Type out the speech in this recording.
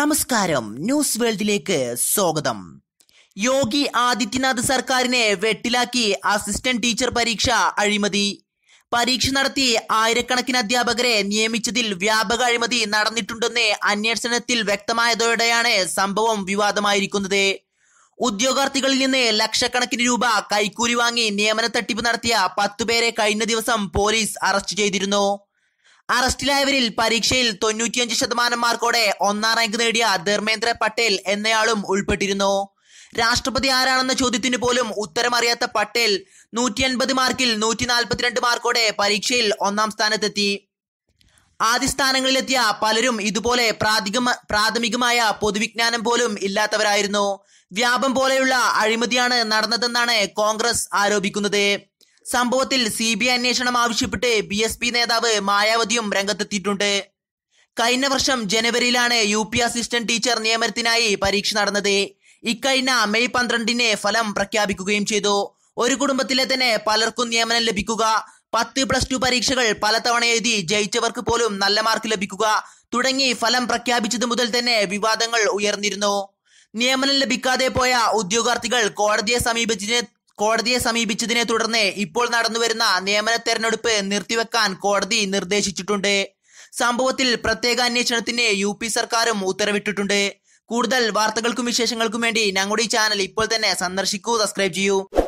നമസ്കാരം ന്യൂസ് വേൾഡിലേക്ക് സ്വാഗതം യോഗി ആദിത്യനാഥ് സർക്കാരിനെ വെട്ടിലാക്കി അസിസ്റ്റന്റ് ടീച്ചർ പരീക്ഷ അഴിമതി പരീക്ഷ നടത്തി ആയിരക്കണക്കിന് അധ്യാപകരെ നിയമിച്ചതിൽ വ്യാപക അഴിമതി നടന്നിട്ടുണ്ടെന്ന് അന്വേഷണത്തിൽ വ്യക്തമായതോടെയാണ് സംഭവം വിവാദമായിരിക്കുന്നത് ഉദ്യോഗാർത്ഥികളിൽ നിന്ന് ലക്ഷക്കണക്കിന് രൂപ കൈക്കൂലി വാങ്ങി നിയമന തട്ടിപ്പ് നടത്തിയ പത്തുപേരെ കഴിഞ്ഞ ദിവസം പോലീസ് അറസ്റ്റ് ചെയ്തിരുന്നു അറസ്റ്റിലായവരിൽ പരീക്ഷയിൽ തൊണ്ണൂറ്റിയഞ്ച് ശതമാനം മാർക്കോടെ ഒന്നാം റാങ്ക് നേടിയ ധർമ്മേന്ദ്ര പട്ടേൽ എന്നയാളും ഉൾപ്പെട്ടിരുന്നു രാഷ്ട്രപതി ആരാണെന്ന ചോദ്യത്തിന് പോലും ഉത്തരമറിയാത്ത പട്ടേൽ നൂറ്റി അൻപത് മാർക്കിൽ നൂറ്റി നാൽപ്പത്തിരണ്ട് മാർക്കോടെ പരീക്ഷയിൽ ഒന്നാം സ്ഥാനത്തെത്തി ആദ്യ സ്ഥാനങ്ങളിലെത്തിയ പലരും ഇതുപോലെ പ്രാഥമികമായ പൊതുവിജ്ഞാനം പോലും ഇല്ലാത്തവരായിരുന്നു വ്യാപം പോലെയുള്ള അഴിമതിയാണ് നടന്നതെന്നാണ് കോൺഗ്രസ് ആരോപിക്കുന്നത് സംഭവത്തിൽ സി ബി ഐ അന്വേഷണം ആവശ്യപ്പെട്ട് ബി എസ് പി നേതാവ് മായാവതിയും രംഗത്തെത്തിയിട്ടുണ്ട് കഴിഞ്ഞ വർഷം ജനുവരിയിലാണ് യു പി അസിസ്റ്റന്റ് ടീച്ചർ നിയമനത്തിനായി പരീക്ഷ നടന്നത് ഇക്കഴിഞ്ഞ മെയ് പന്ത്രണ്ടിന് ഫലം പ്രഖ്യാപിക്കുകയും ചെയ്തു ഒരു കുടുംബത്തിലെ തന്നെ പലർക്കും നിയമനം ലഭിക്കുക പത്ത് പ്ലസ് ടു പരീക്ഷകൾ പലതവണ എഴുതി ജയിച്ചവർക്ക് പോലും നല്ല മാർക്ക് ലഭിക്കുക തുടങ്ങി ഫലം പ്രഖ്യാപിച്ചത് മുതൽ തന്നെ വിവാദങ്ങൾ ഉയർന്നിരുന്നു നിയമനം ലഭിക്കാതെ പോയ ഉദ്യോഗാർത്ഥികൾ കോടതിയെ സമീപിച്ചതിനെ കോടതിയെ സമീപിച്ചതിനെ തുടർന്ന് ഇപ്പോൾ നടന്നുവരുന്ന നിയമന തെരഞ്ഞെടുപ്പ് നിർത്തിവെക്കാൻ കോടതി നിർദ്ദേശിച്ചിട്ടുണ്ട് സംഭവത്തിൽ പ്രത്യേക അന്വേഷണത്തിന് യു പി സർക്കാരും ഉത്തരവിട്ടിട്ടുണ്ട് കൂടുതൽ വാർത്തകൾക്കും വിശേഷങ്ങൾക്കും വേണ്ടി ഞങ്ങളുടെ ഈ ചാനൽ ഇപ്പോൾ തന്നെ സന്ദർശിക്കൂ സബ്സ്ക്രൈബ് ചെയ്യൂ